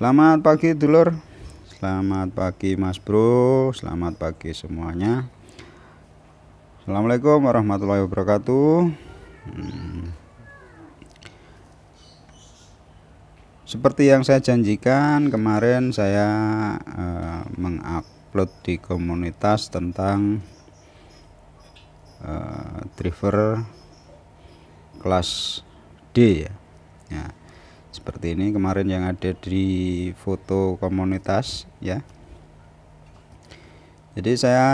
Selamat pagi dulur. Selamat pagi Mas Bro, selamat pagi semuanya. Assalamualaikum warahmatullahi wabarakatuh. Hmm. Seperti yang saya janjikan kemarin saya eh, mengupload di komunitas tentang eh, driver kelas D ya. ya seperti ini kemarin yang ada di foto komunitas ya jadi saya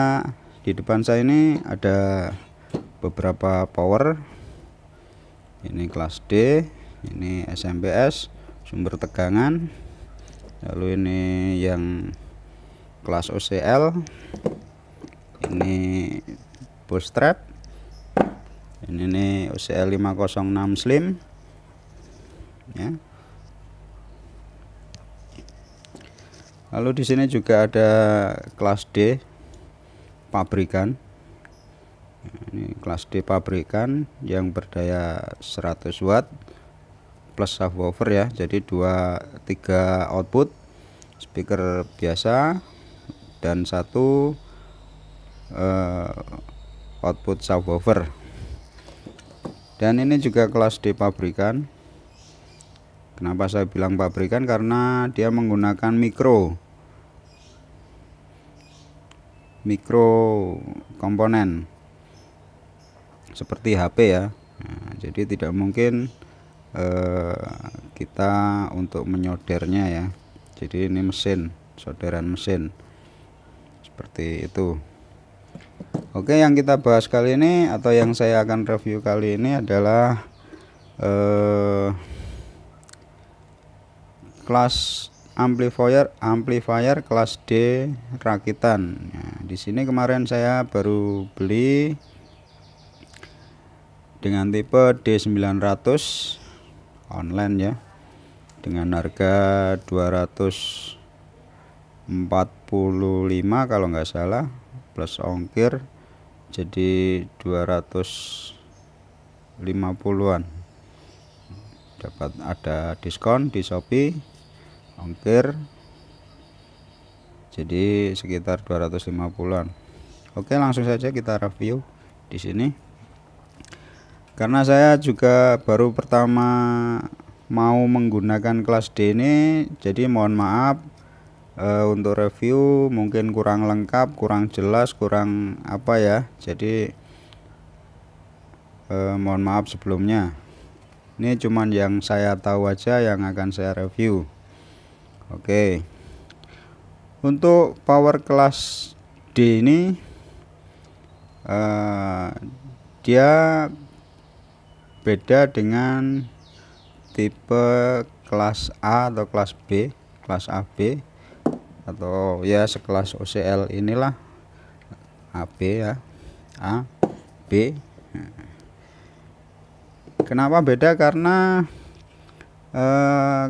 di depan saya ini ada beberapa power ini kelas D ini SMPS sumber tegangan lalu ini yang kelas OCL ini boost trap ini OCL 506 slim ya. Lalu di sini juga ada kelas D pabrikan. Ini kelas D pabrikan yang berdaya 100 watt plus subwoofer ya. Jadi dua tiga output speaker biasa dan satu uh, output subwoofer. Dan ini juga kelas D pabrikan Kenapa saya bilang pabrikan? Karena dia menggunakan mikro mikro komponen seperti HP ya. Nah, jadi tidak mungkin eh, kita untuk menyodernya ya. Jadi ini mesin, solderan mesin. Seperti itu. Oke, yang kita bahas kali ini atau yang saya akan review kali ini adalah eh kelas amplifier amplifier kelas D rakitan nah, di sini kemarin saya baru beli dengan tipe D900 online ya dengan harga 245 kalau nggak salah plus ongkir jadi 250-an dapat ada diskon di Shopee ongkir jadi sekitar 250-an Oke langsung saja kita review di sini karena saya juga baru pertama mau menggunakan kelas D ini jadi mohon maaf e, untuk review mungkin kurang lengkap kurang jelas kurang apa ya jadi e, mohon maaf sebelumnya ini cuman yang saya tahu aja yang akan saya review Oke. Untuk power kelas D ini uh, dia beda dengan tipe kelas A atau kelas B, kelas AB atau ya sekelas OCL inilah AB ya. A B. Kenapa beda? Karena eh,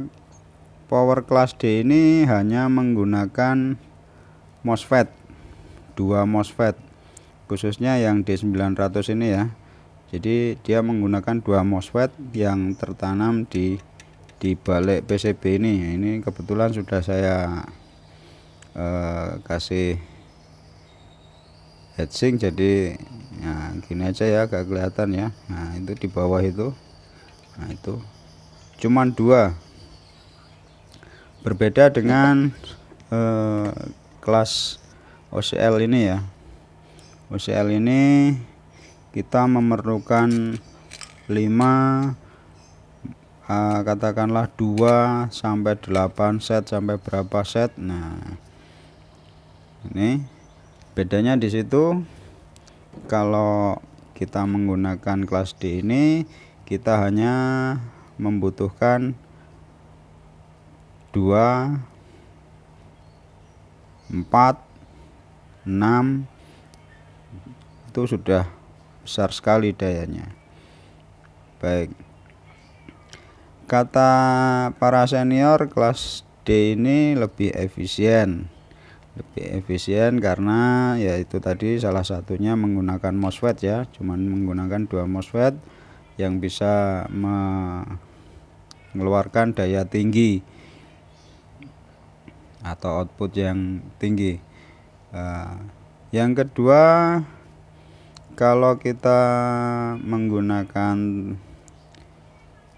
power class D ini hanya menggunakan MOSFET dua MOSFET khususnya yang D900 ini ya jadi dia menggunakan dua MOSFET yang tertanam di di balik PCB ini ini kebetulan sudah saya eh, kasih heatsink jadi ya, gini aja ya agak kelihatan ya nah itu di bawah itu nah itu cuman dua berbeda dengan eh, kelas OCL ini ya OCL ini kita memerlukan 5 eh, katakanlah 2 sampai 8 set sampai berapa set nah ini bedanya di situ kalau kita menggunakan kelas D ini kita hanya membutuhkan 2 4 6 itu sudah besar sekali dayanya baik kata para senior kelas D ini lebih efisien lebih efisien karena yaitu tadi salah satunya menggunakan MOSFET ya cuman menggunakan dua MOSFET yang bisa mengeluarkan daya tinggi atau output yang tinggi uh, yang kedua kalau kita menggunakan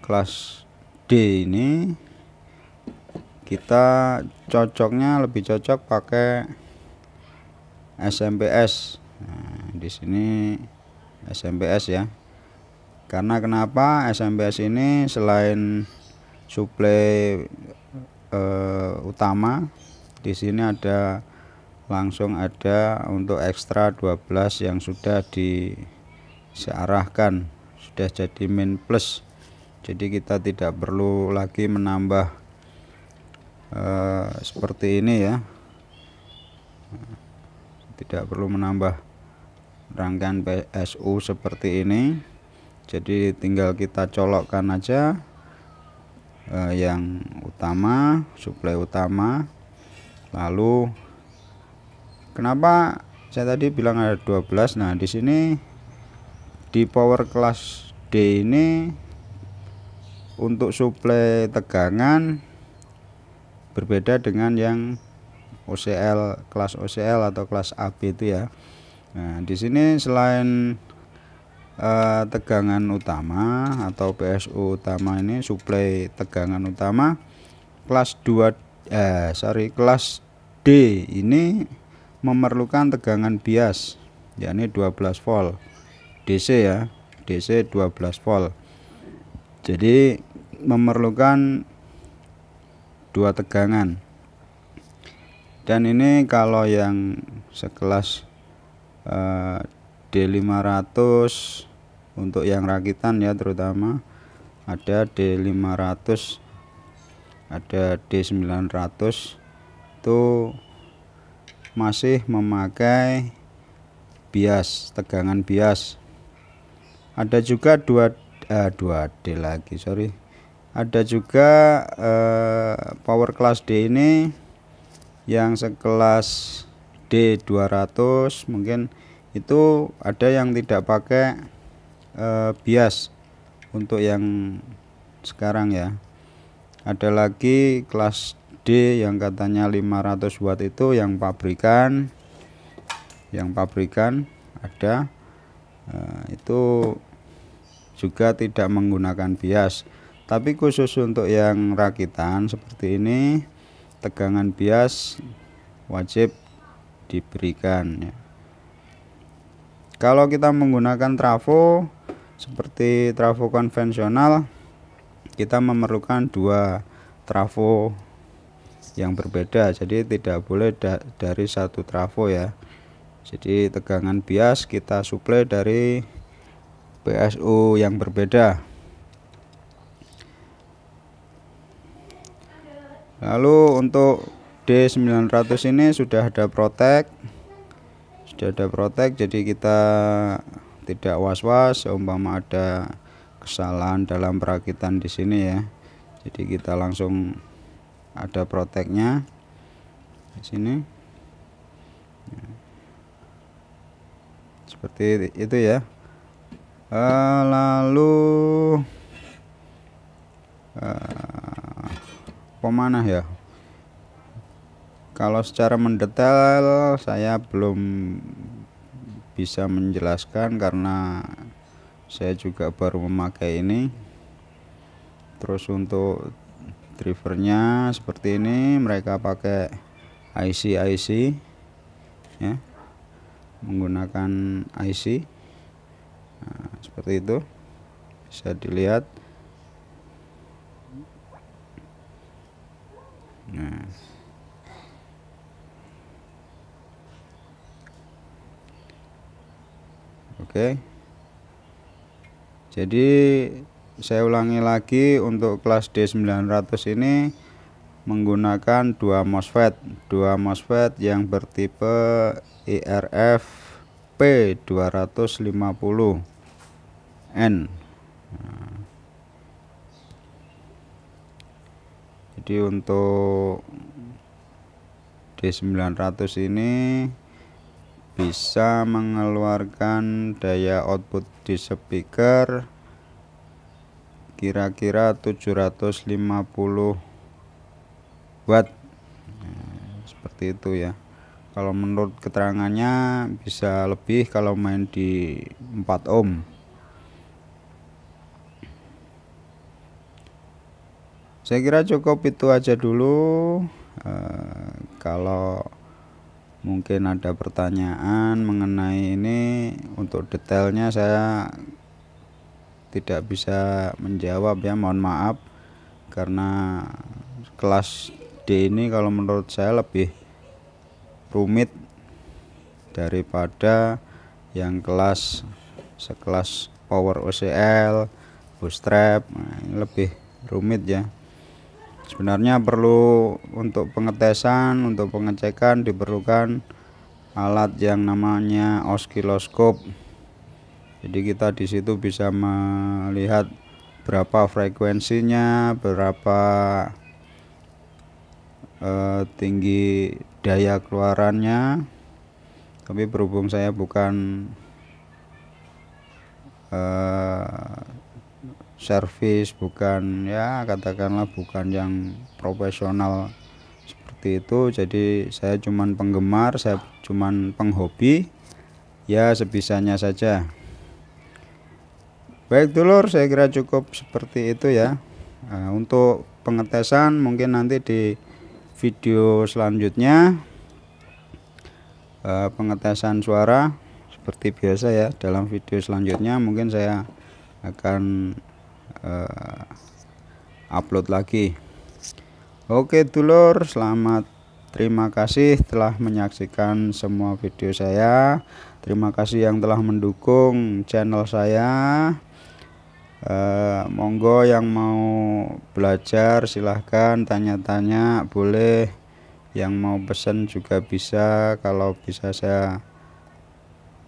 kelas D ini kita cocoknya lebih cocok pakai SMPS nah, di sini SMPS ya karena kenapa SMPS ini selain suplai uh, utama di sini ada langsung ada untuk ekstra 12 yang sudah di searahkan sudah jadi min plus jadi kita tidak perlu lagi menambah uh, seperti ini ya tidak perlu menambah rangkaian PSU seperti ini jadi tinggal kita colokkan aja eh, yang utama suplai utama lalu kenapa saya tadi bilang ada 12 nah di sini di power class D ini untuk suplai tegangan berbeda dengan yang OCL kelas OCL atau kelas AB itu ya. Nah, di sini selain Eh, tegangan utama atau PSU utama ini suplai tegangan utama kelas 2 eh sorry kelas D ini memerlukan tegangan bias yakni 12 volt DC ya DC 12 volt jadi memerlukan dua tegangan dan ini kalau yang sekelas eh, D500 untuk yang rakitan ya terutama ada D500 ada D900 itu masih memakai bias tegangan bias ada juga 2D eh, lagi sorry ada juga eh, power class D ini yang sekelas D200 mungkin itu ada yang tidak pakai uh, bias untuk yang sekarang ya ada lagi kelas D yang katanya 500 watt itu yang pabrikan yang pabrikan ada uh, itu juga tidak menggunakan bias tapi khusus untuk yang rakitan seperti ini tegangan bias wajib diberikan ya. kalau kita menggunakan trafo seperti trafo konvensional, kita memerlukan dua trafo yang berbeda. Jadi tidak boleh da dari satu trafo ya. Jadi tegangan bias kita suplai dari PSU yang berbeda. Lalu untuk D900 ini sudah ada protek. Sudah ada protek jadi kita tidak was-was seumpama ada kesalahan dalam perakitan di sini ya jadi kita langsung ada proteknya di sini seperti itu ya eh, lalu eh, pemanah ya kalau secara mendetail saya belum bisa menjelaskan karena saya juga baru memakai ini terus untuk drivernya seperti ini mereka pakai IC IC ya menggunakan IC nah, seperti itu bisa dilihat nah Oke. Jadi saya ulangi lagi untuk kelas D900 ini menggunakan dua MOSFET, dua MOSFET yang bertipe IRF P250N. Jadi untuk D900 ini bisa mengeluarkan daya output di speaker kira-kira 750 watt nah, seperti itu ya kalau menurut keterangannya bisa lebih kalau main di 4 ohm saya kira cukup itu aja dulu eh, kalau mungkin ada pertanyaan mengenai ini untuk detailnya saya tidak bisa menjawab ya mohon maaf karena kelas D ini kalau menurut saya lebih rumit daripada yang kelas sekelas power OCL bootstrap nah, lebih rumit ya sebenarnya perlu untuk pengetesan untuk pengecekan diperlukan alat yang namanya oskiloskop jadi kita di situ bisa melihat berapa frekuensinya berapa eh, tinggi daya keluarannya tapi berhubung saya bukan eh, service bukan ya katakanlah bukan yang profesional seperti itu jadi saya cuman penggemar saya cuman penghobi ya sebisanya saja baik dulur saya kira cukup seperti itu ya nah, untuk pengetesan mungkin nanti di video selanjutnya eh, pengetesan suara seperti biasa ya dalam video selanjutnya mungkin saya akan uh, upload lagi oke dulur selamat terima kasih telah menyaksikan semua video saya terima kasih yang telah mendukung channel saya uh, monggo yang mau belajar silahkan tanya-tanya boleh yang mau pesen juga bisa kalau bisa saya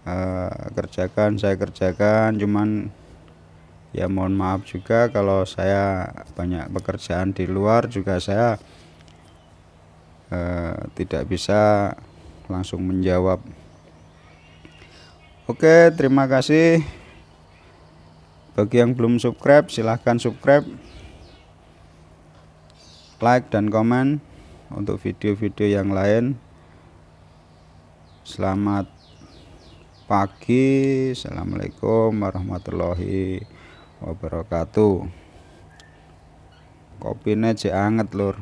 uh, kerjakan saya kerjakan cuman ya mohon maaf juga kalau saya banyak pekerjaan di luar juga saya eh, tidak bisa langsung menjawab oke terima kasih bagi yang belum subscribe silahkan subscribe like dan komen untuk video-video yang lain selamat pagi assalamualaikum warahmatullahi wabarakatuh kopine cek anget lur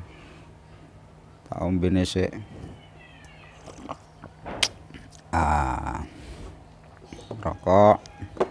tak ombene sik ah rokok